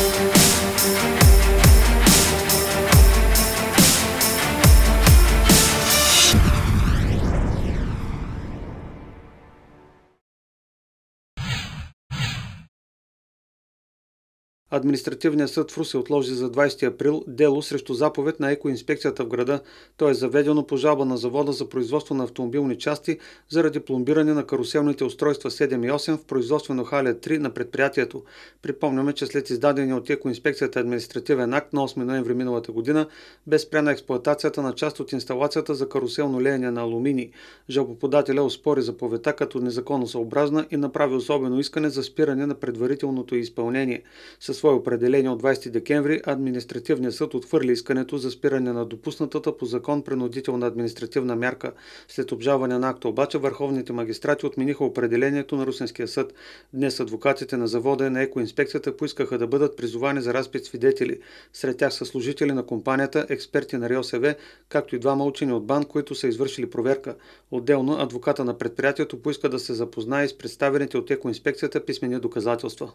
thank you Административният съд в Руси отложи за 20 април дело срещу заповед на екоинспекцията в града. То е заведено по жалба на завода за производство на автомобилни части заради пломбиране на каруселните устройства 7 и 8 в производствено халя 3 на предприятието. Припомняме, че след издадения от екоинспекцията административен акт на 8 ноември миналата година бе спряна експлоатацията на част от инсталацията за каруселно леене на алумини. Жалбоподателя успори заповедта като незаконосъобразна и направи особено искане за спиране на предварителното изпълнение. С свое определение от 20 декември административният съд отхвърли искането за спиране на допуснатата по закон принудителна административна мярка. След обжаване на акта обаче върховните магистрати отмениха определението на Русенския съд. Днес адвокатите на завода и на екоинспекцията поискаха да бъдат призовани за разпит свидетели. Сред тях са служители на компанията, експерти на РИОСВ, както и двама учени от БАН, които са извършили проверка. Отделно адвоката на предприятието поиска да се запознае с представените от екоинспекцията писмени доказателства.